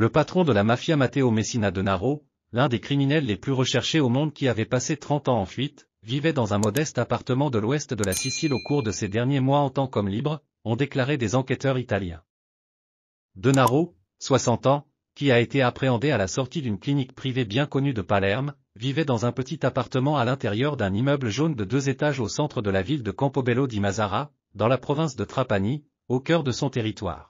Le patron de la mafia Matteo Messina Denaro, l'un des criminels les plus recherchés au monde qui avait passé 30 ans en fuite, vivait dans un modeste appartement de l'ouest de la Sicile au cours de ses derniers mois en tant qu'homme libre, ont déclaré des enquêteurs italiens. Denaro, 60 ans, qui a été appréhendé à la sortie d'une clinique privée bien connue de Palerme, vivait dans un petit appartement à l'intérieur d'un immeuble jaune de deux étages au centre de la ville de Campobello di Mazara, dans la province de Trapani, au cœur de son territoire.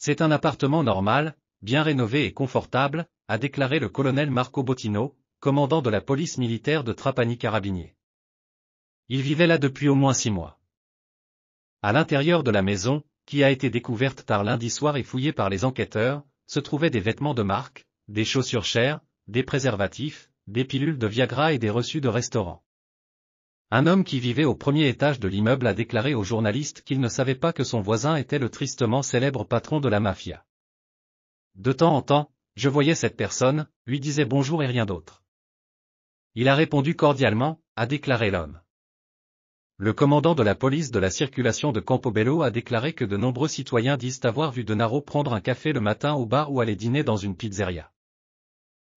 C'est un appartement normal, bien rénové et confortable, a déclaré le colonel Marco Bottino, commandant de la police militaire de Trapani Carabinier. Il vivait là depuis au moins six mois. À l'intérieur de la maison, qui a été découverte tard lundi soir et fouillée par les enquêteurs, se trouvaient des vêtements de marque, des chaussures chères, des préservatifs, des pilules de Viagra et des reçus de restaurants. Un homme qui vivait au premier étage de l'immeuble a déclaré aux journalistes qu'il ne savait pas que son voisin était le tristement célèbre patron de la mafia. De temps en temps, je voyais cette personne, lui disais bonjour et rien d'autre. Il a répondu cordialement, a déclaré l'homme. Le commandant de la police de la circulation de Campobello a déclaré que de nombreux citoyens disent avoir vu Denaro prendre un café le matin au bar ou aller dîner dans une pizzeria.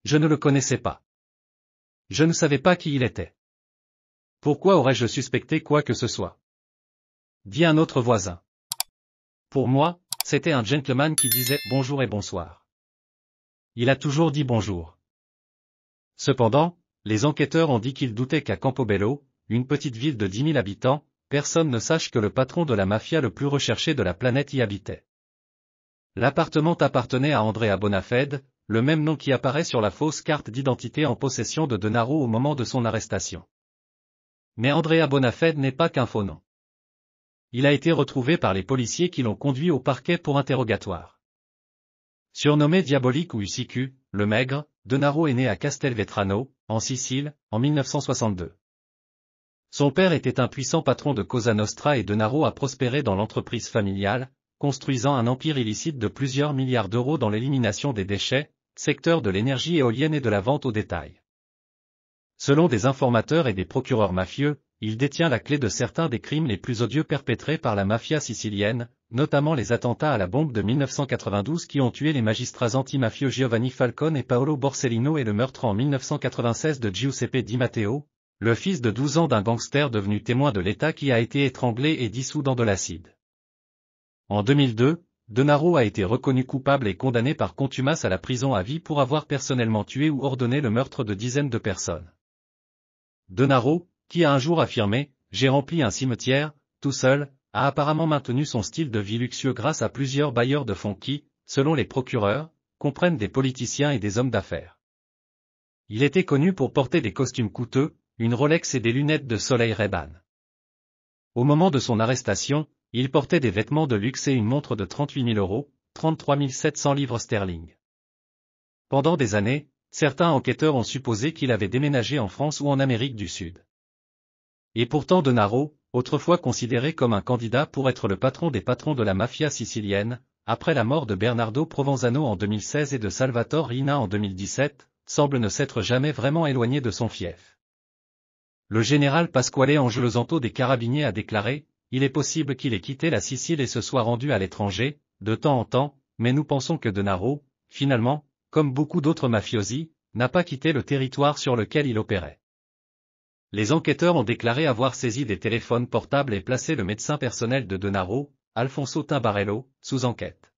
Je ne le connaissais pas. Je ne savais pas qui il était. Pourquoi aurais-je suspecté quoi que ce soit dit un autre voisin. Pour moi, c'était un gentleman qui disait bonjour et bonsoir. Il a toujours dit bonjour. Cependant, les enquêteurs ont dit qu'ils doutaient qu'à Campobello, une petite ville de 10 000 habitants, personne ne sache que le patron de la mafia le plus recherché de la planète y habitait. L'appartement appartenait à Andrea Bonafed, le même nom qui apparaît sur la fausse carte d'identité en possession de Denaro au moment de son arrestation. Mais Andrea Bonafed n'est pas qu'un faux nom. Il a été retrouvé par les policiers qui l'ont conduit au parquet pour interrogatoire. Surnommé Diabolique ou Usicu, le maigre, Denaro est né à Castelvetrano, en Sicile, en 1962. Son père était un puissant patron de Cosa Nostra et Denaro a prospéré dans l'entreprise familiale, construisant un empire illicite de plusieurs milliards d'euros dans l'élimination des déchets, secteur de l'énergie éolienne et de la vente au détail. Selon des informateurs et des procureurs mafieux, il détient la clé de certains des crimes les plus odieux perpétrés par la mafia sicilienne, notamment les attentats à la bombe de 1992 qui ont tué les magistrats anti-mafieux Giovanni Falcone et Paolo Borsellino et le meurtre en 1996 de Giuseppe Di Matteo, le fils de 12 ans d'un gangster devenu témoin de l'État qui a été étranglé et dissous dans de l'acide. En 2002, Donaro a été reconnu coupable et condamné par contumace à la prison à vie pour avoir personnellement tué ou ordonné le meurtre de dizaines de personnes. Donaro, qui a un jour affirmé « J'ai rempli un cimetière, tout seul », a apparemment maintenu son style de vie luxueux grâce à plusieurs bailleurs de fonds qui, selon les procureurs, comprennent des politiciens et des hommes d'affaires. Il était connu pour porter des costumes coûteux, une Rolex et des lunettes de soleil Ray-Ban. Au moment de son arrestation, il portait des vêtements de luxe et une montre de 38 000 euros, 33 700 livres sterling. Pendant des années, certains enquêteurs ont supposé qu'il avait déménagé en France ou en Amérique du Sud. Et pourtant Denaro, autrefois considéré comme un candidat pour être le patron des patrons de la mafia sicilienne, après la mort de Bernardo Provenzano en 2016 et de Salvatore Rina en 2017, semble ne s'être jamais vraiment éloigné de son fief. Le général Pasquale Angelosanto des Carabiniers a déclaré, il est possible qu'il ait quitté la Sicile et se soit rendu à l'étranger, de temps en temps, mais nous pensons que Denaro, finalement, comme beaucoup d'autres mafiosi, n'a pas quitté le territoire sur lequel il opérait. Les enquêteurs ont déclaré avoir saisi des téléphones portables et placé le médecin personnel de Denaro, Alfonso Timbarello, sous enquête.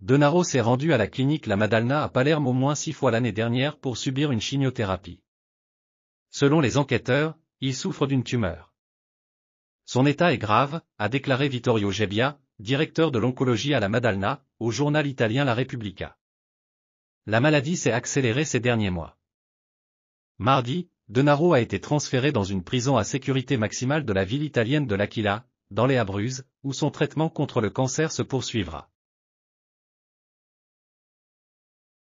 Denaro s'est rendu à la clinique La Madalna à Palerme au moins six fois l'année dernière pour subir une chimiothérapie. Selon les enquêteurs, il souffre d'une tumeur. Son état est grave, a déclaré Vittorio Gebbia, directeur de l'oncologie à La Madalna, au journal italien La Repubblica la maladie s'est accélérée ces derniers mois. Mardi, Denaro a été transféré dans une prison à sécurité maximale de la ville italienne de L'Aquila, dans les Abruzzes, où son traitement contre le cancer se poursuivra.